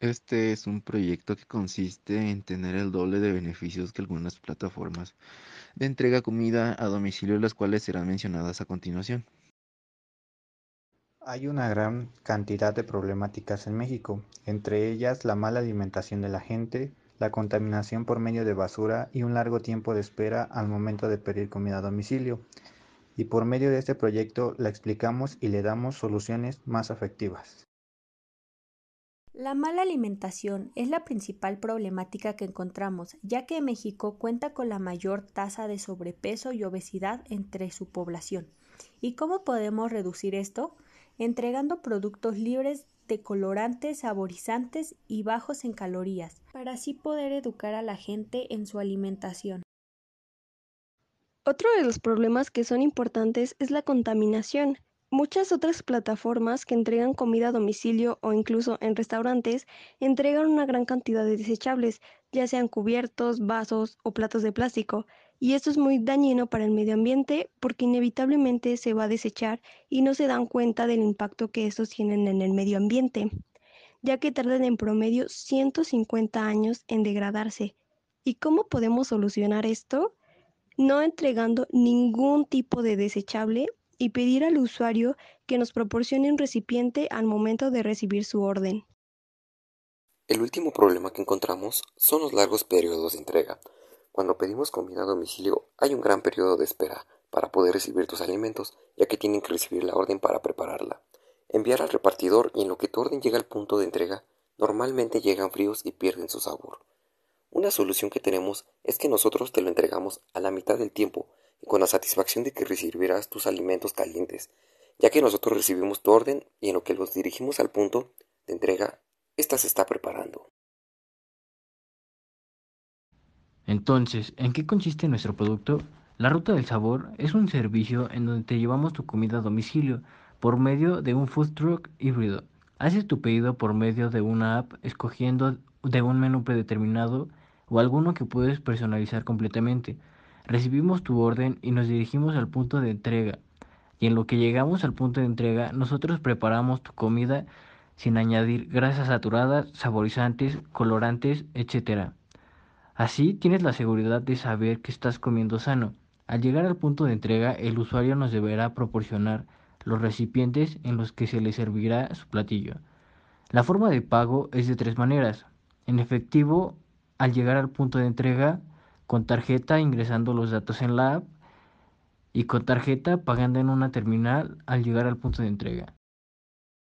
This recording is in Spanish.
Este es un proyecto que consiste en tener el doble de beneficios que algunas plataformas de entrega comida a domicilio, las cuales serán mencionadas a continuación. Hay una gran cantidad de problemáticas en México, entre ellas la mala alimentación de la gente, la contaminación por medio de basura y un largo tiempo de espera al momento de pedir comida a domicilio. Y por medio de este proyecto la explicamos y le damos soluciones más efectivas. La mala alimentación es la principal problemática que encontramos, ya que México cuenta con la mayor tasa de sobrepeso y obesidad entre su población. ¿Y cómo podemos reducir esto? Entregando productos libres de colorantes, saborizantes y bajos en calorías, para así poder educar a la gente en su alimentación. Otro de los problemas que son importantes es la contaminación, Muchas otras plataformas que entregan comida a domicilio o incluso en restaurantes entregan una gran cantidad de desechables, ya sean cubiertos, vasos o platos de plástico, y esto es muy dañino para el medio ambiente porque inevitablemente se va a desechar y no se dan cuenta del impacto que estos tienen en el medio ambiente, ya que tardan en promedio 150 años en degradarse. ¿Y cómo podemos solucionar esto? No entregando ningún tipo de desechable y pedir al usuario que nos proporcione un recipiente al momento de recibir su orden. El último problema que encontramos son los largos periodos de entrega. Cuando pedimos comida a domicilio hay un gran periodo de espera para poder recibir tus alimentos, ya que tienen que recibir la orden para prepararla. Enviar al repartidor y en lo que tu orden llega al punto de entrega, normalmente llegan fríos y pierden su sabor. Una solución que tenemos es que nosotros te lo entregamos a la mitad del tiempo con la satisfacción de que recibirás tus alimentos calientes, ya que nosotros recibimos tu orden y en lo que los dirigimos al punto de entrega, ésta se está preparando. Entonces, ¿en qué consiste nuestro producto? La Ruta del Sabor es un servicio en donde te llevamos tu comida a domicilio por medio de un food truck híbrido. Haces tu pedido por medio de una app escogiendo de un menú predeterminado o alguno que puedes personalizar completamente. Recibimos tu orden y nos dirigimos al punto de entrega. Y en lo que llegamos al punto de entrega, nosotros preparamos tu comida sin añadir grasas saturadas, saborizantes, colorantes, etc. Así tienes la seguridad de saber que estás comiendo sano. Al llegar al punto de entrega, el usuario nos deberá proporcionar los recipientes en los que se le servirá su platillo. La forma de pago es de tres maneras. En efectivo, al llegar al punto de entrega, con tarjeta ingresando los datos en la app y con tarjeta pagando en una terminal al llegar al punto de entrega.